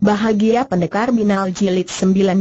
Bahagia Pendekar Binal Jilid 19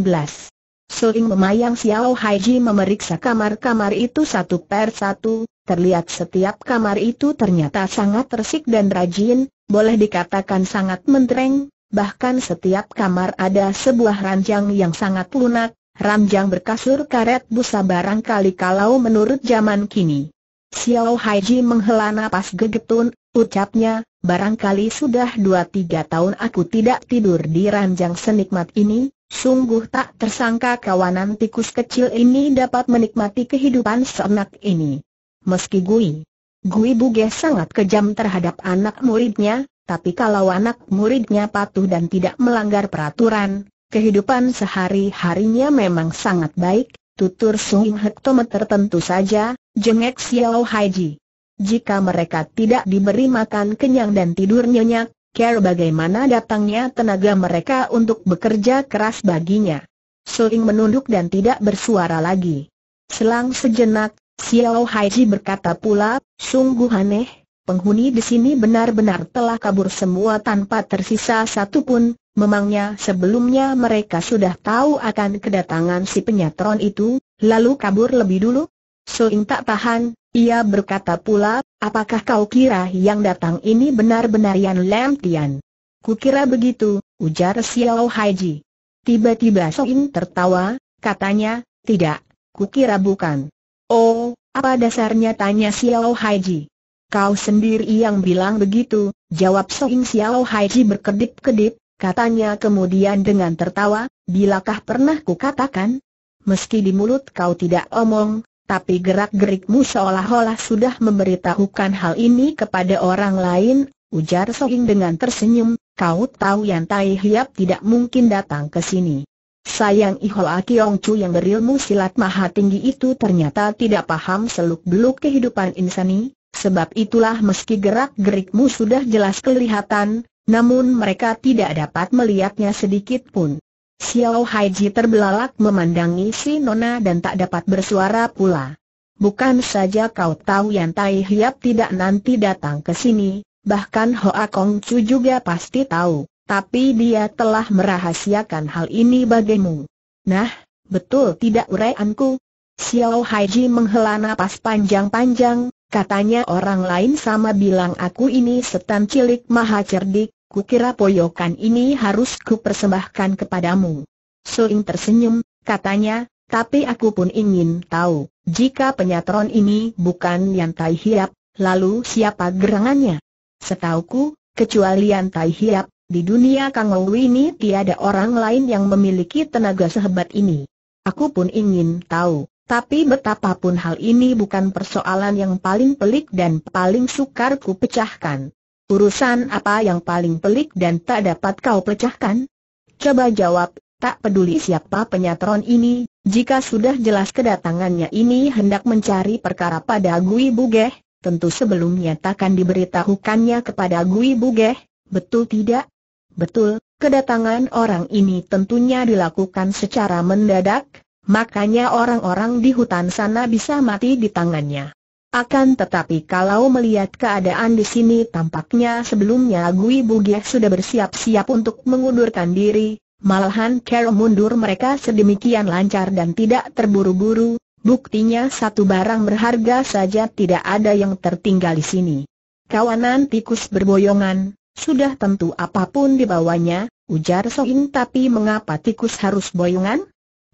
Suling memayang Xiao Haiji memeriksa kamar-kamar itu satu per satu, terlihat setiap kamar itu ternyata sangat tersik dan rajin, boleh dikatakan sangat mentereng, bahkan setiap kamar ada sebuah ranjang yang sangat lunak, ranjang berkasur karet busa barangkali kalau menurut zaman kini. Xiao Haiji menghela napas gegetun, ucapnya, barangkali sudah dua tiga tahun aku tidak tidur di ranjang senikmat ini, sungguh tak tersangka kawanan tikus kecil ini dapat menikmati kehidupan senak ini. Meski Gui, Gui Buge sangat kejam terhadap anak muridnya, tapi kalau anak muridnya patuh dan tidak melanggar peraturan, kehidupan sehari-harinya memang sangat baik, tutur Sung Hektometer tentu saja, jengek Xiao Haiji. Jika mereka tidak diberi makan kenyang dan tidur nyenyak, care bagaimana datangnya tenaga mereka untuk bekerja keras baginya. Suling menunduk dan tidak bersuara lagi. Selang sejenak, Xiao Haiji berkata pula, sungguh aneh, penghuni di sini benar-benar telah kabur semua tanpa tersisa satu pun. Memangnya sebelumnya mereka sudah tahu akan kedatangan si penyatron itu, lalu kabur lebih dulu? Suing tak tahan, ia berkata pula, apakah kau kira yang datang ini benar-benar Yan Lam Tian? Kukira begitu, ujar Xiao Haiji. Tiba-tiba Suing tertawa, katanya, tidak, kukira bukan. Oh, apa dasarnya tanya Xiao Haiji? Kau sendiri yang bilang begitu, jawab Suing Xiao Haiji berkedip-kedip, katanya kemudian dengan tertawa, bilakah pernah kukatakan? Meski di mulut kau tidak omong, tapi gerak-gerikmu seolah-olah sudah memberitahukan hal ini kepada orang lain, ujar Sohing dengan tersenyum, kau tahu yang Tai Hiap tidak mungkin datang ke sini. Sayang Ihola Kiong Chu yang berilmu silat maha tinggi itu ternyata tidak paham seluk-beluk kehidupan insani, sebab itulah meski gerak-gerikmu sudah jelas kelihatan, namun mereka tidak dapat melihatnya sedikit pun. Xiao Haiji terbelalak memandangi si Nona dan tak dapat bersuara pula. Bukan saja kau tahu yang Tai Hiap tidak nanti datang ke sini, bahkan Hoa Kong Chu juga pasti tahu, tapi dia telah merahasiakan hal ini bagimu. Nah, betul tidak uraianku? Xiao Haiji menghela napas panjang-panjang, katanya orang lain sama bilang aku ini setan cilik maha cerdik, Kukira poyokan ini harus persembahkan kepadamu. Soing tersenyum, katanya, tapi aku pun ingin tahu, jika penyatron ini bukan yang Tai Hiap, lalu siapa gerangannya? Setauku, kecuali yang Tai Hiap, di dunia Kang Ou ini tiada orang lain yang memiliki tenaga sehebat ini. Aku pun ingin tahu, tapi betapapun hal ini bukan persoalan yang paling pelik dan paling sukar ku pecahkan. Urusan apa yang paling pelik dan tak dapat kau pecahkan? Coba jawab, tak peduli siapa penyatron ini, jika sudah jelas kedatangannya ini hendak mencari perkara pada Gui Bugeh, tentu sebelumnya takkan diberitahukannya kepada Gui Bugeh, betul tidak? Betul, kedatangan orang ini tentunya dilakukan secara mendadak, makanya orang-orang di hutan sana bisa mati di tangannya. Akan tetapi kalau melihat keadaan di sini tampaknya sebelumnya Gui Bugiah sudah bersiap-siap untuk mengundurkan diri, malahan Carol mundur mereka sedemikian lancar dan tidak terburu-buru, buktinya satu barang berharga saja tidak ada yang tertinggal di sini. Kawanan tikus berboyongan, sudah tentu apapun dibawanya, ujar Soing tapi mengapa tikus harus boyongan?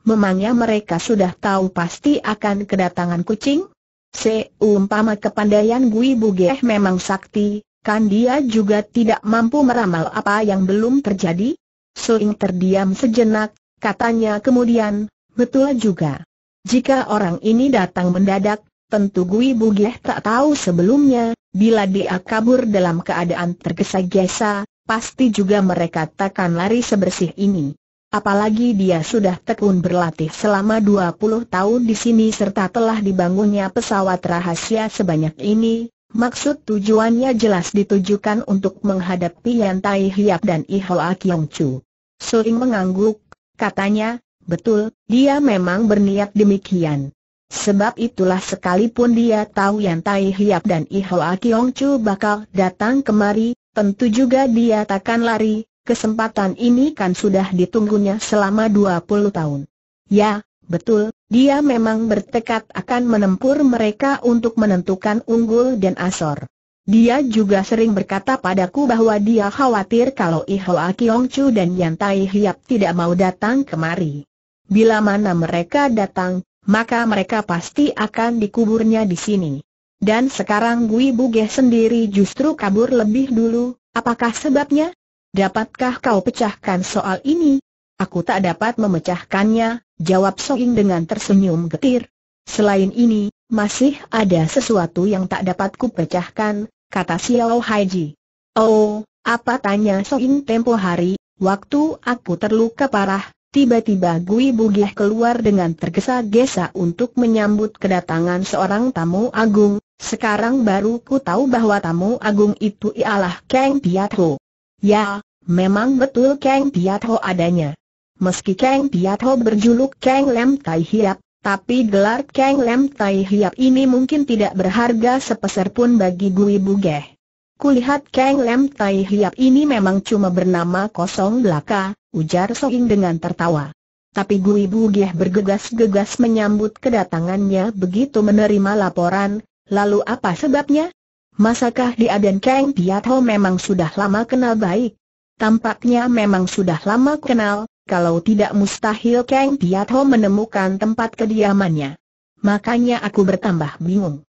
Memangnya mereka sudah tahu pasti akan kedatangan kucing? Seumpama kepandaian Gui Bugeh memang sakti, kan dia juga tidak mampu meramal apa yang belum terjadi? Suing terdiam sejenak, katanya kemudian, betul juga. Jika orang ini datang mendadak, tentu Gui Bugeh tak tahu sebelumnya, bila dia kabur dalam keadaan tergesa-gesa, pasti juga mereka takkan lari sebersih ini. Apalagi dia sudah tekun berlatih selama 20 tahun di sini serta telah dibangunnya pesawat rahasia sebanyak ini, maksud tujuannya jelas ditujukan untuk menghadapi Yan Tai Hiap dan Ihoa Kiong Chu. mengangguk, katanya, betul, dia memang berniat demikian. Sebab itulah sekalipun dia tahu Yan Tai Hiap dan Ihoa Kiong Chu bakal datang kemari, tentu juga dia takkan lari, Kesempatan ini kan sudah ditunggunya selama 20 tahun. Ya, betul, dia memang bertekad akan menempur mereka untuk menentukan unggul dan asor. Dia juga sering berkata padaku bahwa dia khawatir kalau Ihoa Kiongcu dan Yantai Hiap tidak mau datang kemari. Bila mana mereka datang, maka mereka pasti akan dikuburnya di sini. Dan sekarang Gui Buge sendiri justru kabur lebih dulu, apakah sebabnya? Dapatkah kau pecahkan soal ini? Aku tak dapat memecahkannya, jawab Soing dengan tersenyum getir. Selain ini, masih ada sesuatu yang tak dapat pecahkan, kata Xiao Haiji. Oh, apa tanya Soing tempo hari, waktu aku terluka parah, tiba-tiba Gui Bugih keluar dengan tergesa-gesa untuk menyambut kedatangan seorang tamu agung, sekarang baru ku tahu bahwa tamu agung itu ialah Kang Piatho. Ya, memang betul Kang Piatho adanya. Meski Kang Piatho berjuluk Kang Lem Tai Hiap, tapi gelar Kang Lem Tai Hiap ini mungkin tidak berharga sepeser pun bagi Gui Bugeh. Kulihat Kang Lem Tai Hiap ini memang cuma bernama kosong belaka, ujar Soing dengan tertawa. Tapi Gui Bugeh bergegas-gegas menyambut kedatangannya begitu menerima laporan, lalu apa sebabnya? Masakah dia dan Kang Piatho memang sudah lama kenal baik? Tampaknya memang sudah lama kenal, kalau tidak mustahil Kang Piatho menemukan tempat kediamannya. Makanya aku bertambah bingung.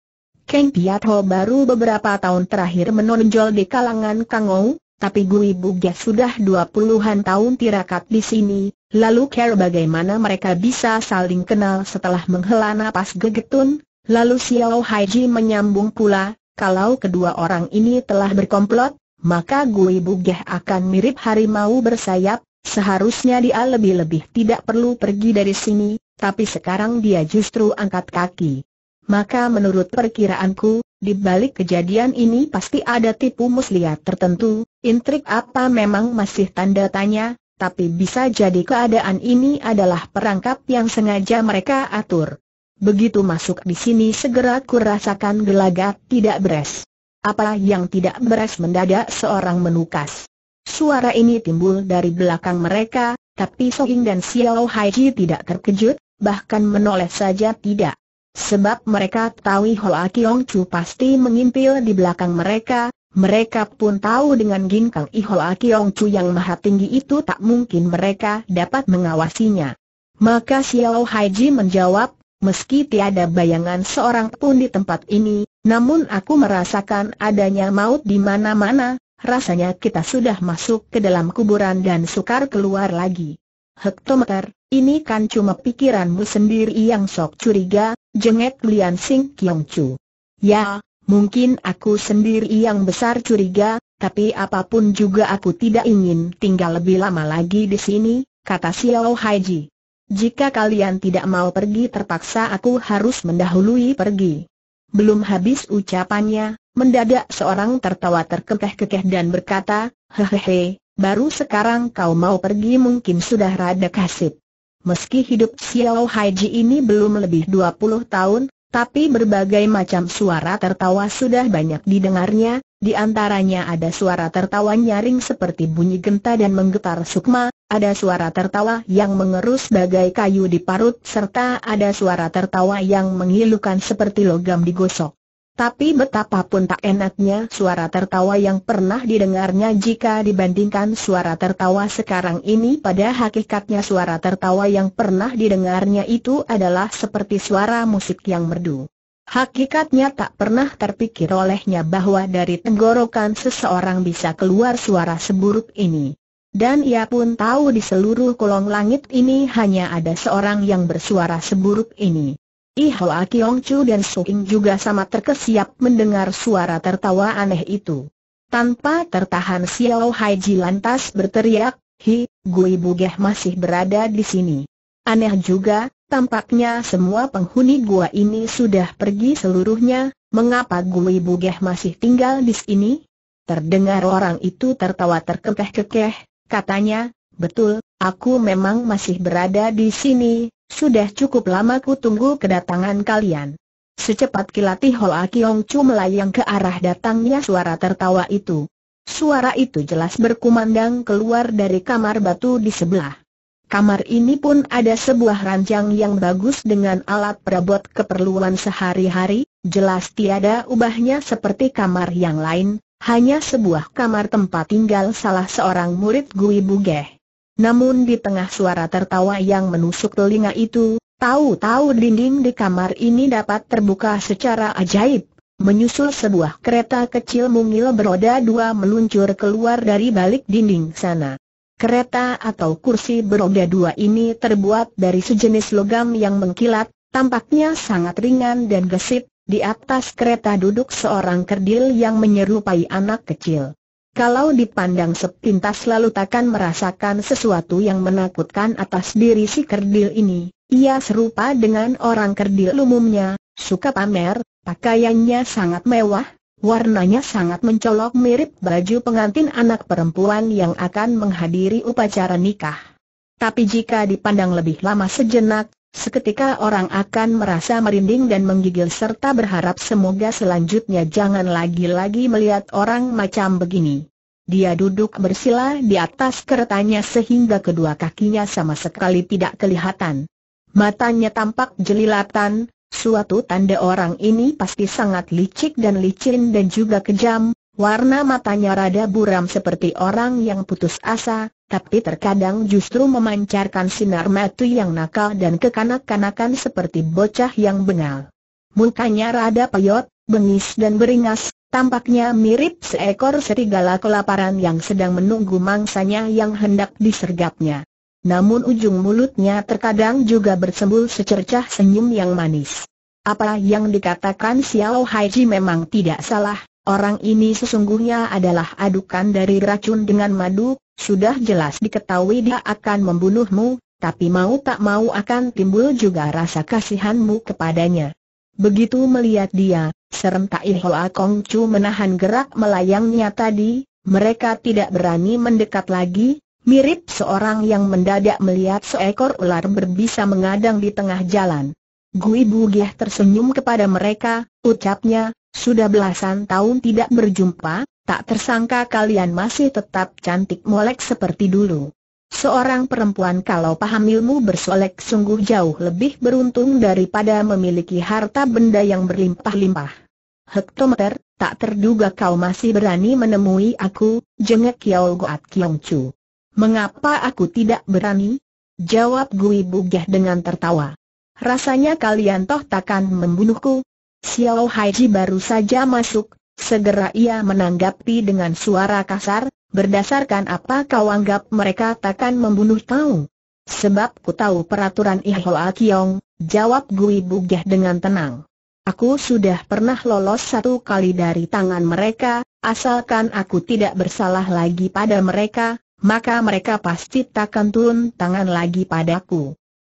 Kang Piatho baru beberapa tahun terakhir menonjol di kalangan Kangou, tapi Gui Bugia sudah dua puluhan tahun tirakat di sini, lalu care bagaimana mereka bisa saling kenal setelah menghela napas gegetun, lalu Xiao Haiji menyambung pula, kalau kedua orang ini telah berkomplot, maka Gui Bugeh akan mirip harimau bersayap, seharusnya dia lebih-lebih tidak perlu pergi dari sini, tapi sekarang dia justru angkat kaki. Maka menurut perkiraanku, di balik kejadian ini pasti ada tipu muslihat tertentu, intrik apa memang masih tanda tanya, tapi bisa jadi keadaan ini adalah perangkap yang sengaja mereka atur. Begitu masuk di sini segera kurasakan gelagat tidak beres. Apa yang tidak beres mendadak seorang menukas. Suara ini timbul dari belakang mereka, tapi Sohing dan Xiao Haiji tidak terkejut, bahkan menoleh saja tidak. Sebab mereka tahu Hoa Kiong Chu pasti mengimpil di belakang mereka, mereka pun tahu dengan ginkang Hoa Kiong Chu yang maha tinggi itu tak mungkin mereka dapat mengawasinya. Maka Xiao Haiji menjawab, Meski tiada bayangan seorang pun di tempat ini, namun aku merasakan adanya maut di mana-mana, rasanya kita sudah masuk ke dalam kuburan dan sukar keluar lagi. Hektometer, ini kan cuma pikiranmu sendiri yang sok curiga, jengek Lian Sing Kiong Chu. Ya, mungkin aku sendiri yang besar curiga, tapi apapun juga aku tidak ingin tinggal lebih lama lagi di sini, kata Xiao Haiji. Jika kalian tidak mau pergi terpaksa aku harus mendahului pergi. Belum habis ucapannya, mendadak seorang tertawa terkekeh-kekeh dan berkata, Hehehe, baru sekarang kau mau pergi mungkin sudah rada kasip. Meski hidup Xiao Haiji ini belum lebih 20 tahun, tapi berbagai macam suara tertawa sudah banyak didengarnya, di antaranya ada suara tertawa nyaring seperti bunyi genta dan menggetar sukma, ada suara tertawa yang mengerus bagai kayu di parut serta ada suara tertawa yang menghilukan seperti logam digosok. Tapi betapapun tak enaknya suara tertawa yang pernah didengarnya jika dibandingkan suara tertawa sekarang ini pada hakikatnya suara tertawa yang pernah didengarnya itu adalah seperti suara musik yang merdu. Hakikatnya tak pernah terpikir olehnya bahwa dari tenggorokan seseorang bisa keluar suara seburuk ini. Dan ia pun tahu di seluruh kolong langit ini hanya ada seorang yang bersuara seburuk ini. Ihoa Kiong Chu dan Suking juga sama terkesiap mendengar suara tertawa aneh itu. Tanpa tertahan Xiao Hai Ji lantas berteriak, Hi, Gui Bugeh masih berada di sini. Aneh juga, tampaknya semua penghuni gua ini sudah pergi seluruhnya, mengapa Gui Bugeh masih tinggal di sini? Terdengar orang itu tertawa terkekeh-kekeh, Katanya, betul, aku memang masih berada di sini, sudah cukup lama ku tunggu kedatangan kalian. Secepat kilati Hoa Kiong Chu melayang ke arah datangnya suara tertawa itu. Suara itu jelas berkumandang keluar dari kamar batu di sebelah. Kamar ini pun ada sebuah ranjang yang bagus dengan alat perabot keperluan sehari-hari, jelas tiada ubahnya seperti kamar yang lain, hanya sebuah kamar tempat tinggal salah seorang murid Gui Bugeh. Namun di tengah suara tertawa yang menusuk telinga itu, tahu-tahu dinding di kamar ini dapat terbuka secara ajaib. Menyusul sebuah kereta kecil mungil beroda dua meluncur keluar dari balik dinding sana. Kereta atau kursi beroda dua ini terbuat dari sejenis logam yang mengkilat, tampaknya sangat ringan dan gesit, di atas kereta duduk seorang kerdil yang menyerupai anak kecil. Kalau dipandang sepintas lalu takkan merasakan sesuatu yang menakutkan atas diri si kerdil ini. Ia serupa dengan orang kerdil umumnya, suka pamer, pakaiannya sangat mewah, warnanya sangat mencolok mirip baju pengantin anak perempuan yang akan menghadiri upacara nikah. Tapi jika dipandang lebih lama sejenak, Seketika orang akan merasa merinding dan menggigil serta berharap semoga selanjutnya jangan lagi-lagi melihat orang macam begini. Dia duduk bersila di atas keretanya sehingga kedua kakinya sama sekali tidak kelihatan. Matanya tampak jelilatan, suatu tanda orang ini pasti sangat licik dan licin dan juga kejam, Warna matanya rada buram seperti orang yang putus asa, tapi terkadang justru memancarkan sinar mata yang nakal dan kekanak-kanakan seperti bocah yang bengal. Mukanya rada peyot, bengis dan beringas, tampaknya mirip seekor serigala kelaparan yang sedang menunggu mangsanya yang hendak disergapnya. Namun ujung mulutnya terkadang juga bersembul secercah senyum yang manis. Apa yang dikatakan Xiao Haiji memang tidak salah, Orang ini sesungguhnya adalah adukan dari racun dengan madu, sudah jelas diketahui dia akan membunuhmu, tapi mau tak mau akan timbul juga rasa kasihanmu kepadanya. Begitu melihat dia, serentak Hoa Kong Chu menahan gerak melayangnya tadi, mereka tidak berani mendekat lagi, mirip seorang yang mendadak melihat seekor ular berbisa mengadang di tengah jalan. Gui Bugiah tersenyum kepada mereka, ucapnya, sudah belasan tahun tidak berjumpa, tak tersangka kalian masih tetap cantik molek seperti dulu. Seorang perempuan kalau paham ilmu bersolek sungguh jauh lebih beruntung daripada memiliki harta benda yang berlimpah-limpah. Hektometer, tak terduga kau masih berani menemui aku, jengek yao Goat Kiong Chu. Mengapa aku tidak berani? Jawab Gui Bugeh dengan tertawa. Rasanya kalian toh takkan membunuhku, Xiao Haiji baru saja masuk, segera ia menanggapi dengan suara kasar, berdasarkan apa kau anggap mereka takkan membunuh kau? Sebab ku tahu peraturan Ihoa Kiong, jawab Gui Bugyah dengan tenang. Aku sudah pernah lolos satu kali dari tangan mereka, asalkan aku tidak bersalah lagi pada mereka, maka mereka pasti takkan turun tangan lagi padaku.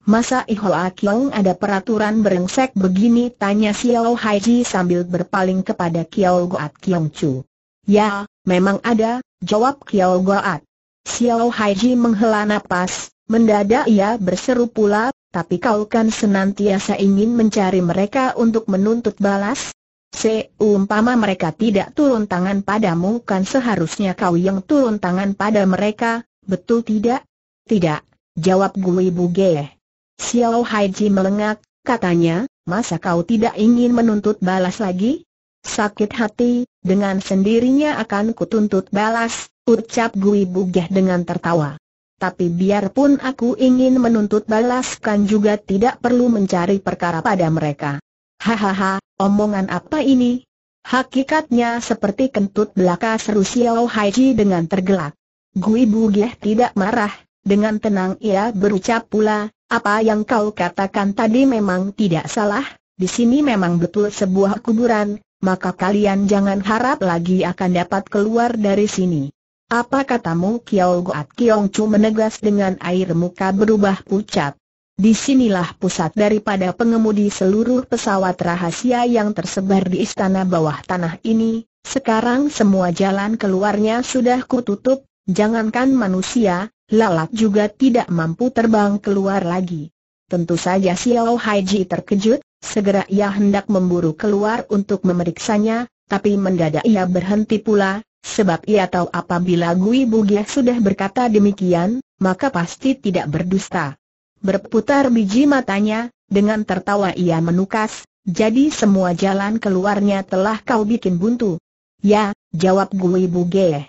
Masa Ihoa Kiong ada peraturan berengsek begini tanya Xiao Haiji sambil berpaling kepada Kiao Goat Kiong Chu. Ya, memang ada, jawab Kiao Goat. Xiao Haiji menghela nafas, mendadak ia berseru pula, tapi kau kan senantiasa ingin mencari mereka untuk menuntut balas? Seumpama mereka tidak turun tangan padamu kan seharusnya kau yang turun tangan pada mereka, betul tidak? Tidak, jawab Gui Ge. Xiao Haiji melengak, katanya, masa kau tidak ingin menuntut balas lagi? Sakit hati, dengan sendirinya akan kutuntut balas, ucap Gui Bugah dengan tertawa. Tapi biarpun aku ingin menuntut balas kan juga tidak perlu mencari perkara pada mereka. Hahaha, omongan apa ini? Hakikatnya seperti kentut belaka seru Xiao Haiji dengan tergelak. Gui Bugeh tidak marah, dengan tenang ia berucap pula, apa yang kau katakan tadi memang tidak salah, di sini memang betul sebuah kuburan, maka kalian jangan harap lagi akan dapat keluar dari sini. Apa katamu Kiao Guat Kiong Chu menegas dengan air muka berubah pucat. Disinilah pusat daripada pengemudi seluruh pesawat rahasia yang tersebar di istana bawah tanah ini, sekarang semua jalan keluarnya sudah kututup, Jangankan manusia, lalat juga tidak mampu terbang keluar lagi. Tentu saja Xiao Haiji terkejut, segera ia hendak memburu keluar untuk memeriksanya, tapi mendadak ia berhenti pula, sebab ia tahu apabila Gui Bugia sudah berkata demikian, maka pasti tidak berdusta. Berputar biji matanya, dengan tertawa ia menukas, jadi semua jalan keluarnya telah kau bikin buntu. Ya, jawab Gui Bugia.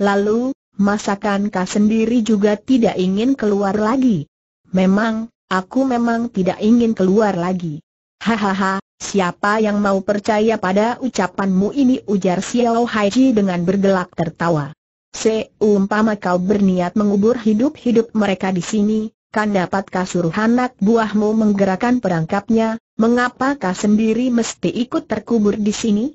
Lalu, masakan kau sendiri juga tidak ingin keluar lagi? Memang, aku memang tidak ingin keluar lagi. Hahaha, siapa yang mau percaya pada ucapanmu ini ujar Xiao Haiji dengan bergelak tertawa. Seumpama kau berniat mengubur hidup-hidup mereka di sini, kan dapatkah suruh anak buahmu menggerakkan perangkapnya, mengapa kau sendiri mesti ikut terkubur di sini?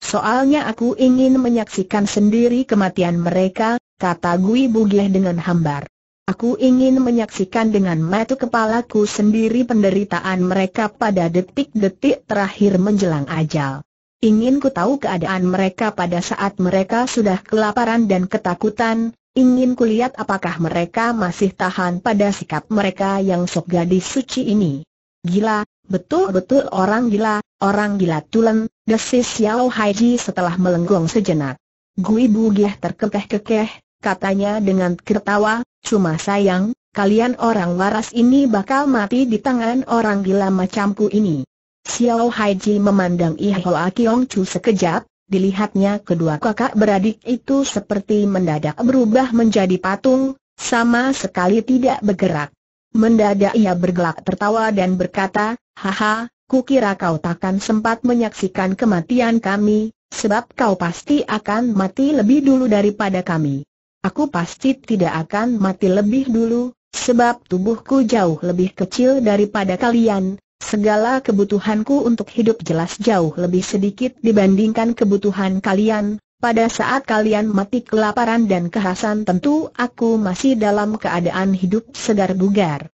Soalnya aku ingin menyaksikan sendiri kematian mereka, kata Gui Bugih dengan hambar. Aku ingin menyaksikan dengan mata kepalaku sendiri penderitaan mereka pada detik-detik terakhir menjelang ajal. Ingin ku tahu keadaan mereka pada saat mereka sudah kelaparan dan ketakutan, ingin ku lihat apakah mereka masih tahan pada sikap mereka yang sok gadis suci ini. Gila, betul-betul orang gila, orang gila tulen, desis Yao Haiji setelah melenggong sejenak. Gui Bugiah terkekeh-kekeh, katanya dengan tertawa, cuma sayang, kalian orang waras ini bakal mati di tangan orang gila macamku ini. Xiao Haiji memandang Ihoa Kiong Chu sekejap, dilihatnya kedua kakak beradik itu seperti mendadak berubah menjadi patung, sama sekali tidak bergerak. Mendadak ia bergelak tertawa dan berkata, Haha, kukira kau takkan sempat menyaksikan kematian kami, sebab kau pasti akan mati lebih dulu daripada kami. Aku pasti tidak akan mati lebih dulu, sebab tubuhku jauh lebih kecil daripada kalian, segala kebutuhanku untuk hidup jelas jauh lebih sedikit dibandingkan kebutuhan kalian, pada saat kalian mati kelaparan dan kehasan tentu aku masih dalam keadaan hidup segar bugar.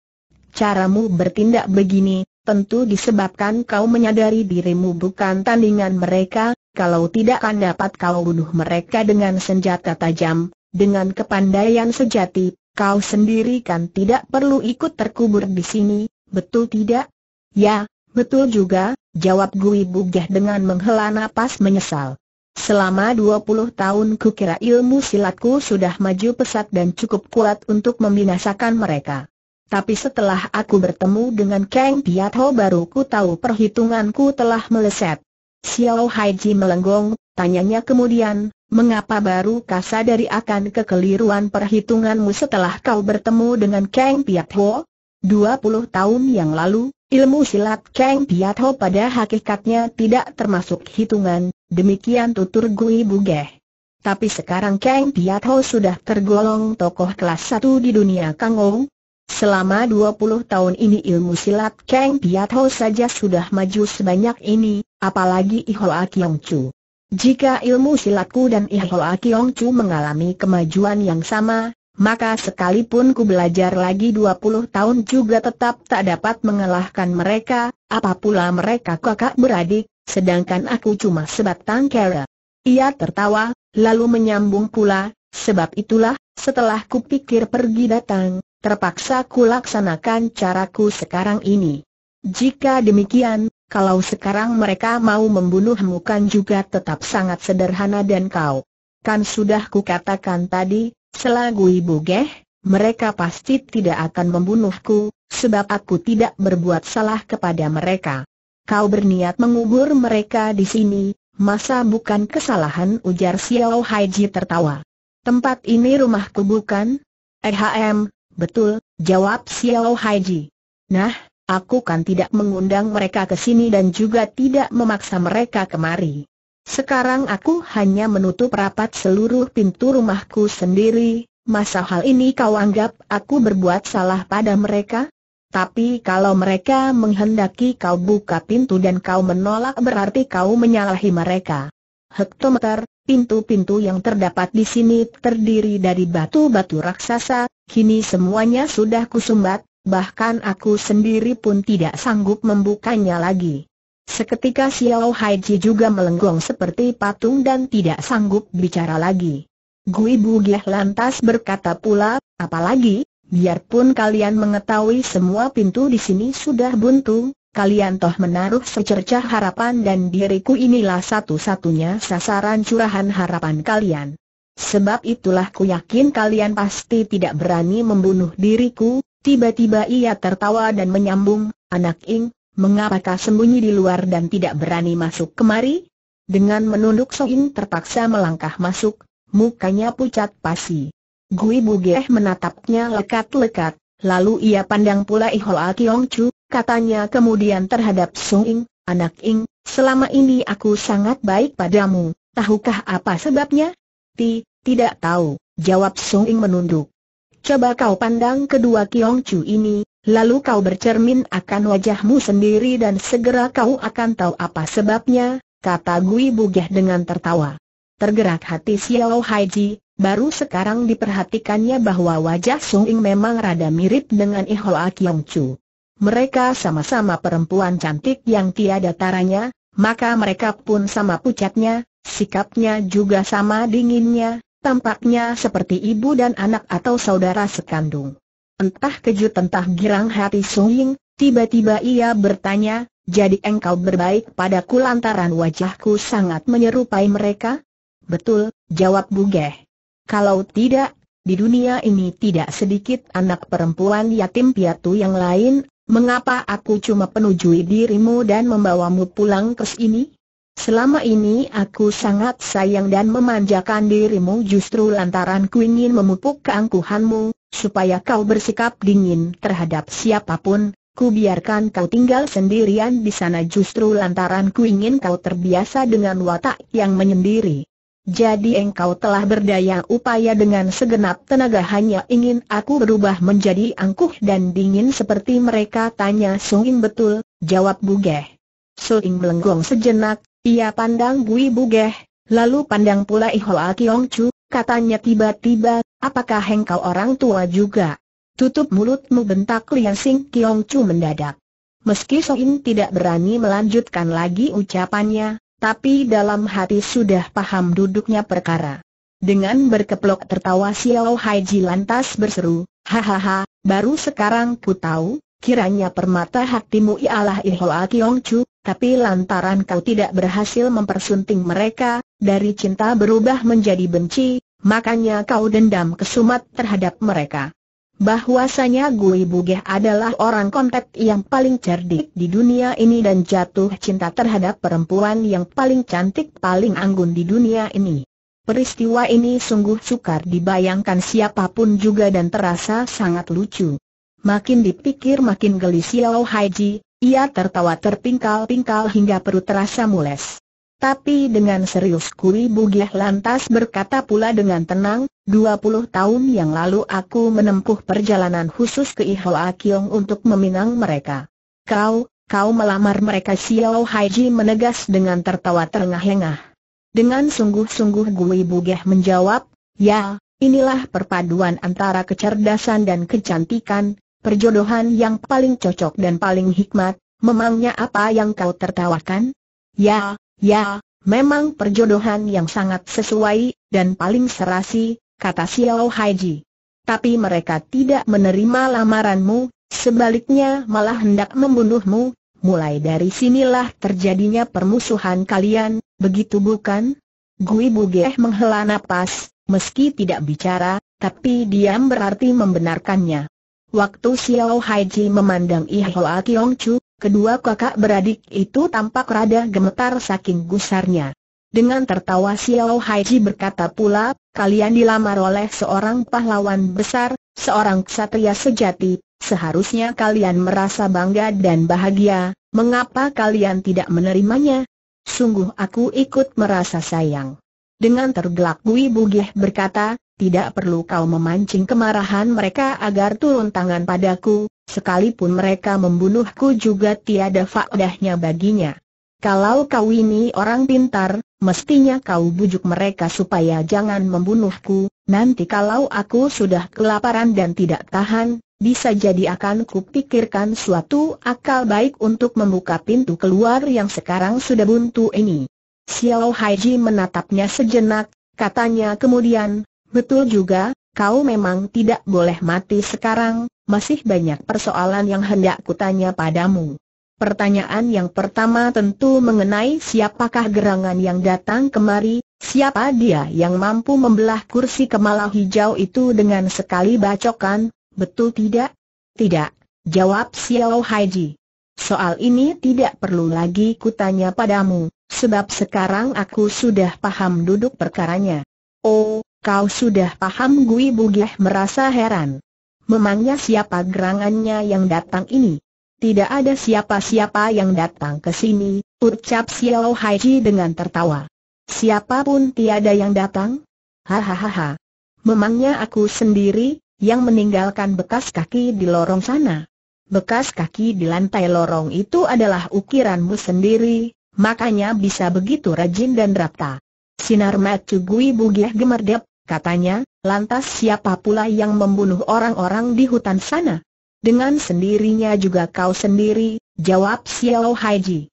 Caramu bertindak begini, tentu disebabkan kau menyadari dirimu bukan tandingan mereka, kalau tidak akan dapat kau bunuh mereka dengan senjata tajam, dengan kepandaian sejati, kau sendiri kan tidak perlu ikut terkubur di sini, betul tidak? Ya, betul juga, jawab Gui Bugah dengan menghela napas menyesal. Selama 20 tahun kukira ilmu silatku sudah maju pesat dan cukup kuat untuk membinasakan mereka. Tapi setelah aku bertemu dengan Kang Piat Ho baru ku tahu perhitunganku telah meleset. Xiao Haiji melenggong, tanyanya kemudian, Mengapa baru dari akan kekeliruan perhitunganmu setelah kau bertemu dengan Kang Piat Ho? 20 tahun yang lalu, ilmu silat Kang Piat Ho pada hakikatnya tidak termasuk hitungan, demikian tutur Gui Bugeh. Tapi sekarang Kang Piat Ho sudah tergolong tokoh kelas satu di dunia Kang Ong. Selama 20 tahun ini ilmu silat Kang Piat Ho saja sudah maju sebanyak ini, apalagi Iho Akiong Chu. Jika ilmu silatku dan Ihloa Kiong Chu mengalami kemajuan yang sama, maka sekalipun ku belajar lagi 20 tahun juga tetap tak dapat mengalahkan mereka, apapula mereka kakak beradik, sedangkan aku cuma sebatang kera. Ia tertawa, lalu menyambung pula, sebab itulah, setelah kupikir pergi datang, terpaksa kulaksanakan caraku sekarang ini. Jika demikian, kalau sekarang mereka mau membunuhmu kan juga tetap sangat sederhana dan kau. Kan sudah kukatakan tadi, selagu ibu geh, mereka pasti tidak akan membunuhku, sebab aku tidak berbuat salah kepada mereka. Kau berniat mengubur mereka di sini, masa bukan kesalahan ujar Xiao Haiji tertawa. Tempat ini rumahku bukan? Ehm, betul, jawab Xiao Haiji. Nah, Aku kan tidak mengundang mereka ke sini dan juga tidak memaksa mereka kemari. Sekarang aku hanya menutup rapat seluruh pintu rumahku sendiri, masa hal ini kau anggap aku berbuat salah pada mereka? Tapi kalau mereka menghendaki kau buka pintu dan kau menolak berarti kau menyalahi mereka. Hektometer, pintu-pintu yang terdapat di sini terdiri dari batu-batu raksasa, kini semuanya sudah kusumbat, bahkan aku sendiri pun tidak sanggup membukanya lagi. Seketika Xiao Haiji juga melenggong seperti patung dan tidak sanggup bicara lagi. Gui Bugiah lantas berkata pula, apalagi, biarpun kalian mengetahui semua pintu di sini sudah buntu, kalian toh menaruh secercah harapan dan diriku inilah satu-satunya sasaran curahan harapan kalian. Sebab itulah ku yakin kalian pasti tidak berani membunuh diriku, Tiba-tiba ia tertawa dan menyambung, anak ing, mengapakah sembunyi di luar dan tidak berani masuk kemari? Dengan menunduk Ing terpaksa melangkah masuk, mukanya pucat pasi. Gui Bugeh menatapnya lekat-lekat, lalu ia pandang pula Ihoa Kiong Chu, katanya kemudian terhadap Ing, anak ing, selama ini aku sangat baik padamu, tahukah apa sebabnya? Ti, tidak tahu, jawab Ing menunduk. Coba kau pandang kedua kiong chu ini, lalu kau bercermin akan wajahmu sendiri dan segera kau akan tahu apa sebabnya, kata Gui Bugeh dengan tertawa. Tergerak hati Xiao Haiji, baru sekarang diperhatikannya bahwa wajah Sung Ing memang rada mirip dengan Ihoa Chu. Mereka sama-sama perempuan cantik yang tiada taranya, maka mereka pun sama pucatnya, sikapnya juga sama dinginnya, Tampaknya seperti ibu dan anak atau saudara sekandung. Entah kejut entah girang hati Ying. tiba-tiba ia bertanya, jadi engkau berbaik padaku lantaran wajahku sangat menyerupai mereka? Betul, jawab Bugeh. Kalau tidak, di dunia ini tidak sedikit anak perempuan yatim piatu yang lain, mengapa aku cuma penujui dirimu dan membawamu pulang ke sini? Selama ini aku sangat sayang dan memanjakan dirimu justru lantaran ku ingin memupuk keangkuhanmu, supaya kau bersikap dingin terhadap siapapun, ku biarkan kau tinggal sendirian di sana justru lantaran ku ingin kau terbiasa dengan watak yang menyendiri. Jadi engkau telah berdaya upaya dengan segenap tenaga hanya ingin aku berubah menjadi angkuh dan dingin seperti mereka tanya Suing betul, jawab Bugeh. Suing melenggong sejenak, ia pandang Bui Bugeh, lalu pandang pula Ihoa Kiong Chu, katanya tiba-tiba, apakah engkau orang tua juga? Tutup mulutmu bentak Lian Sing Kiong Chu mendadak. Meski Soin tidak berani melanjutkan lagi ucapannya, tapi dalam hati sudah paham duduknya perkara. Dengan berkeplok tertawa Xiao Hai Ji lantas berseru, Hahaha, baru sekarang ku tahu, kiranya permata hatimu ialah Ihoa Kiong Chu, tapi lantaran kau tidak berhasil mempersunting mereka, dari cinta berubah menjadi benci, makanya kau dendam kesumat terhadap mereka. Bahwasanya Gui Bugeh adalah orang kontak yang paling cerdik di dunia ini dan jatuh cinta terhadap perempuan yang paling cantik paling anggun di dunia ini. Peristiwa ini sungguh sukar dibayangkan siapapun juga dan terasa sangat lucu. Makin dipikir makin geli Xiao Haiji, ia tertawa terpingkal-pingkal hingga perut terasa mules. Tapi dengan serius Kui Bugiah lantas berkata pula dengan tenang, 20 tahun yang lalu aku menempuh perjalanan khusus ke Ihoa Kiong untuk meminang mereka. Kau, kau melamar mereka Xiao Haiji menegas dengan tertawa terengah-engah. Dengan sungguh-sungguh Gui Bugeh menjawab, ya, inilah perpaduan antara kecerdasan dan kecantikan, perjodohan yang paling cocok dan paling hikmat, memangnya apa yang kau tertawakan? Ya, ya, memang perjodohan yang sangat sesuai, dan paling serasi, kata Xiao Haiji. Tapi mereka tidak menerima lamaranmu, sebaliknya malah hendak membunuhmu, mulai dari sinilah terjadinya permusuhan kalian, begitu bukan? Gui Bugeh menghela napas, meski tidak bicara, tapi diam berarti membenarkannya. Waktu Xiao Haiji memandang Ihoa Kiong Chu, kedua kakak beradik itu tampak rada gemetar saking gusarnya. Dengan tertawa Xiao Haiji berkata pula, kalian dilamar oleh seorang pahlawan besar, seorang ksatria sejati, seharusnya kalian merasa bangga dan bahagia, mengapa kalian tidak menerimanya? Sungguh aku ikut merasa sayang. Dengan tergelak Gui Bugih berkata, tidak perlu kau memancing kemarahan mereka agar turun tangan padaku, sekalipun mereka membunuhku juga tiada faedahnya baginya. Kalau kau ini orang pintar, mestinya kau bujuk mereka supaya jangan membunuhku, nanti kalau aku sudah kelaparan dan tidak tahan, bisa jadi akan kupikirkan suatu akal baik untuk membuka pintu keluar yang sekarang sudah buntu ini. Xiao Haiji menatapnya sejenak, katanya kemudian, Betul juga, kau memang tidak boleh mati sekarang, masih banyak persoalan yang hendak kutanya padamu. Pertanyaan yang pertama tentu mengenai siapakah gerangan yang datang kemari, siapa dia yang mampu membelah kursi kemala hijau itu dengan sekali bacokan, betul tidak? Tidak, jawab Xiao Haiji. Soal ini tidak perlu lagi kutanya padamu, sebab sekarang aku sudah paham duduk perkaranya. Oh, Kau sudah paham Gui Bugih merasa heran. Memangnya siapa gerangannya yang datang ini? Tidak ada siapa-siapa yang datang ke sini, ucap Xiao Haiji dengan tertawa. Siapapun tiada yang datang? Hahaha. Memangnya aku sendiri, yang meninggalkan bekas kaki di lorong sana. Bekas kaki di lantai lorong itu adalah ukiranmu sendiri, makanya bisa begitu rajin dan rapta. Sinar mata Gui Bugih gemerdep, katanya, lantas siapa pula yang membunuh orang-orang di hutan sana? Dengan sendirinya juga kau sendiri, jawab Xiao Haiji.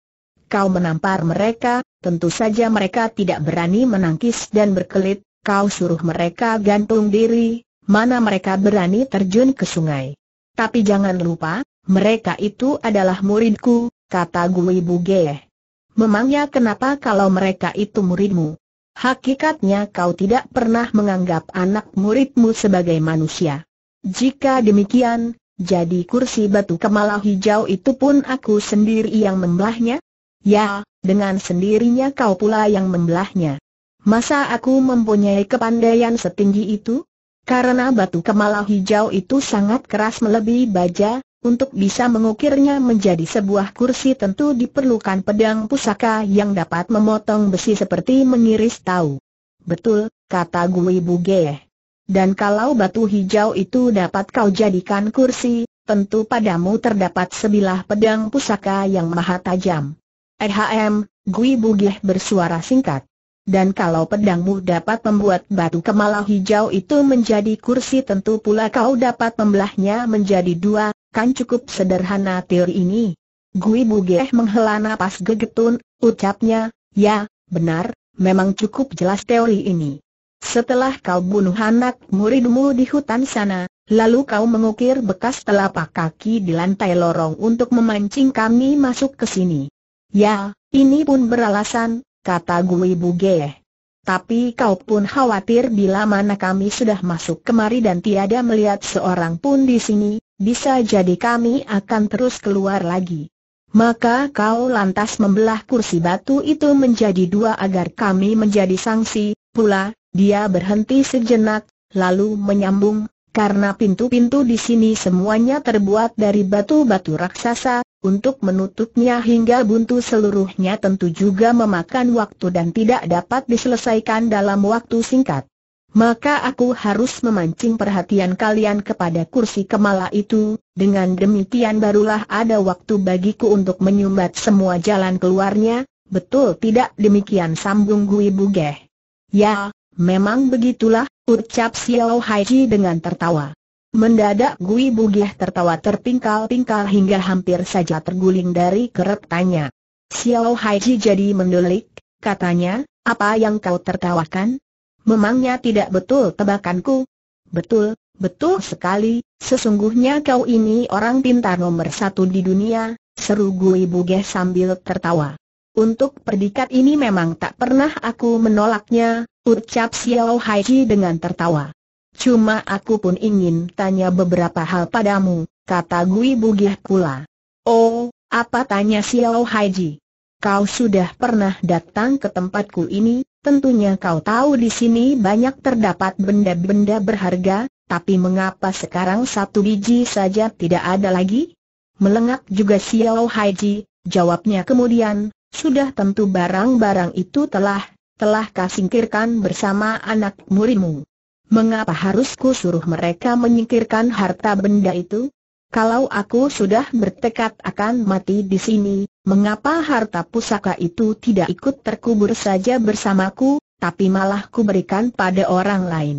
Kau menampar mereka, tentu saja mereka tidak berani menangkis dan berkelit, kau suruh mereka gantung diri, mana mereka berani terjun ke sungai. Tapi jangan lupa, mereka itu adalah muridku, kata Gui Bugeh. Memangnya kenapa kalau mereka itu muridmu? Hakikatnya kau tidak pernah menganggap anak muridmu sebagai manusia. Jika demikian, jadi kursi batu kemala hijau itu pun aku sendiri yang membelahnya? Ya, dengan sendirinya kau pula yang membelahnya. Masa aku mempunyai kepandaian setinggi itu? Karena batu kemala hijau itu sangat keras melebihi baja, untuk bisa mengukirnya menjadi sebuah kursi tentu diperlukan pedang pusaka yang dapat memotong besi seperti mengiris tahu. Betul, kata Gui Buge. Dan kalau batu hijau itu dapat kau jadikan kursi, tentu padamu terdapat sebilah pedang pusaka yang maha tajam. Ehm, Gui Buge bersuara singkat. Dan kalau pedangmu dapat membuat batu kemala hijau itu menjadi kursi tentu pula kau dapat membelahnya menjadi dua Kan cukup sederhana teori ini. Gui Bugeh menghela nafas gegetun, ucapnya, ya, benar, memang cukup jelas teori ini. Setelah kau bunuh anak muridmu di hutan sana, lalu kau mengukir bekas telapak kaki di lantai lorong untuk memancing kami masuk ke sini. Ya, ini pun beralasan, kata Gui Bugeh. Tapi kau pun khawatir bila mana kami sudah masuk kemari dan tiada melihat seorang pun di sini, bisa jadi kami akan terus keluar lagi. Maka kau lantas membelah kursi batu itu menjadi dua agar kami menjadi sanksi, pula, dia berhenti sejenak, lalu menyambung, karena pintu-pintu di sini semuanya terbuat dari batu-batu raksasa, untuk menutupnya hingga buntu seluruhnya tentu juga memakan waktu dan tidak dapat diselesaikan dalam waktu singkat maka aku harus memancing perhatian kalian kepada kursi kemala itu, dengan demikian barulah ada waktu bagiku untuk menyumbat semua jalan keluarnya, betul tidak demikian sambung Gui Bugeh. Ya, memang begitulah, ucap Xiao Haiji dengan tertawa. Mendadak Gui Bugeh tertawa terpingkal-pingkal hingga hampir saja terguling dari keretanya. Xiao Haiji jadi mendelik, katanya, apa yang kau tertawakan? Memangnya tidak betul tebakanku? Betul, betul sekali, sesungguhnya kau ini orang pintar nomor satu di dunia, seru Gui Buge sambil tertawa. Untuk perdikat ini memang tak pernah aku menolaknya, ucap Xiao Haiji dengan tertawa. Cuma aku pun ingin tanya beberapa hal padamu, kata Gui Buge pula. Oh, apa tanya Xiao Haiji? Kau sudah pernah datang ke tempatku ini, Tentunya kau tahu di sini banyak terdapat benda-benda berharga, tapi mengapa sekarang satu biji saja tidak ada lagi? Melengak juga Xiao Haiji, jawabnya kemudian, sudah tentu barang-barang itu telah, telah kau singkirkan bersama anak murimu. Mengapa harus ku suruh mereka menyingkirkan harta benda itu? Kalau aku sudah bertekad akan mati di sini, Mengapa harta pusaka itu tidak ikut terkubur saja bersamaku, tapi malah kuberikan pada orang lain?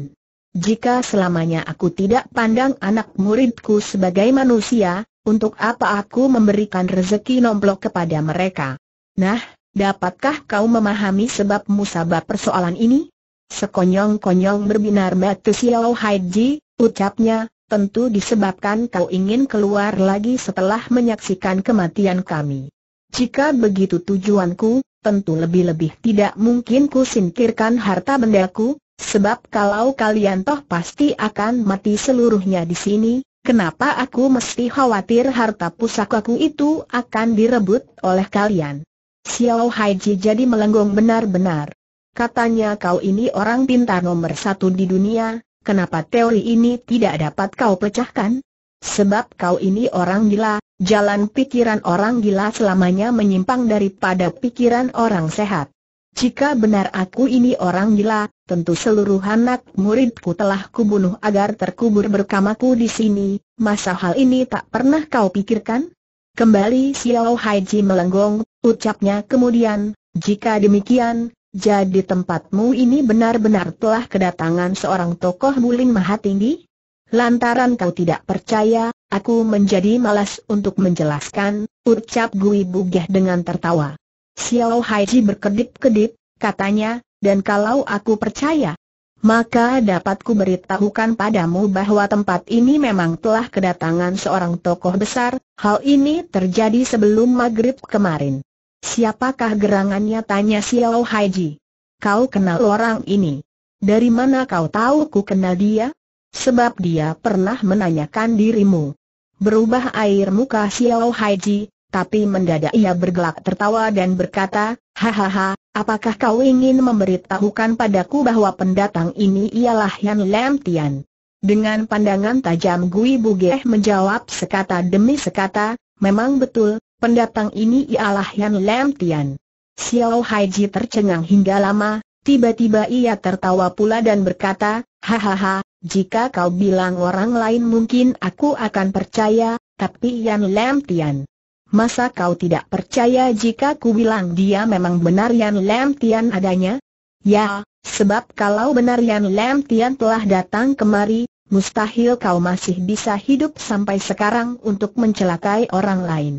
Jika selamanya aku tidak pandang anak muridku sebagai manusia, untuk apa aku memberikan rezeki nomplok kepada mereka? Nah, dapatkah kau memahami sebab musabab persoalan ini? Sekonyong-konyong berbinar mata Xiao Haiji, ucapnya, tentu disebabkan kau ingin keluar lagi setelah menyaksikan kematian kami. Jika begitu tujuanku, tentu lebih-lebih tidak mungkin ku singkirkan harta bendaku, sebab kalau kalian toh pasti akan mati seluruhnya di sini, kenapa aku mesti khawatir harta pusakaku itu akan direbut oleh kalian? Xiao Haiji jadi melenggong benar-benar. Katanya kau ini orang pintar nomor satu di dunia, kenapa teori ini tidak dapat kau pecahkan? Sebab kau ini orang gila, Jalan pikiran orang gila selamanya menyimpang daripada pikiran orang sehat. Jika benar aku ini orang gila, tentu seluruh anak muridku telah kubunuh agar terkubur berkamaku di sini, masa hal ini tak pernah kau pikirkan? Kembali Xiao Haiji melenggong, ucapnya kemudian, jika demikian, jadi tempatmu ini benar-benar telah kedatangan seorang tokoh buling maha tinggi? Lantaran kau tidak percaya, Aku menjadi malas untuk menjelaskan, ucap Gui Bugeh dengan tertawa. Xiao Haiji berkedip-kedip, katanya, dan kalau aku percaya, maka dapatku beritahukan padamu bahwa tempat ini memang telah kedatangan seorang tokoh besar, hal ini terjadi sebelum maghrib kemarin. Siapakah gerangannya tanya Xiao Haiji. Kau kenal orang ini. Dari mana kau tahu ku kenal dia? Sebab dia pernah menanyakan dirimu berubah air muka Xiao Haiji, tapi mendadak ia bergelak tertawa dan berkata, Hahaha, apakah kau ingin memberitahukan padaku bahwa pendatang ini ialah Yan Lam Tian? Dengan pandangan tajam Gui Bugeh menjawab sekata demi sekata, memang betul, pendatang ini ialah Yan Lam Tian. Xiao Haiji tercengang hingga lama, tiba-tiba ia tertawa pula dan berkata, Hahaha, jika kau bilang orang lain mungkin aku akan percaya, tapi Yan Lam Tian. Masa kau tidak percaya jika ku bilang dia memang benar Yan Lam Tian adanya? Ya, sebab kalau benar Yan Lam Tian telah datang kemari, mustahil kau masih bisa hidup sampai sekarang untuk mencelakai orang lain.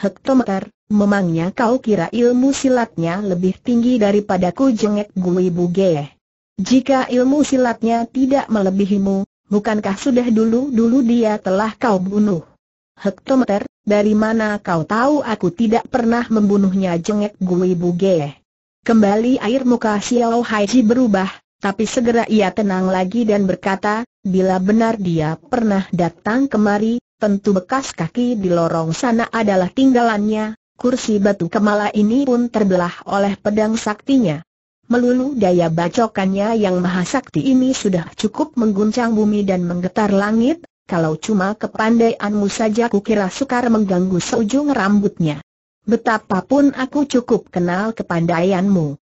Hektometer, memangnya kau kira ilmu silatnya lebih tinggi daripada ku jengek Gui Bugeh? Jika ilmu silatnya tidak melebihimu, bukankah sudah dulu-dulu dia telah kau bunuh? Hektometer, dari mana kau tahu aku tidak pernah membunuhnya jengek gue Bugeh? Kembali air muka Xiao Haiji berubah, tapi segera ia tenang lagi dan berkata, bila benar dia pernah datang kemari, tentu bekas kaki di lorong sana adalah tinggalannya, kursi batu kemala ini pun terbelah oleh pedang saktinya. Melulu daya bacokannya yang mahasakti ini sudah cukup mengguncang bumi dan menggetar langit, kalau cuma kepandaianmu saja kukira sukar mengganggu seujung rambutnya. Betapapun aku cukup kenal kepandaianmu.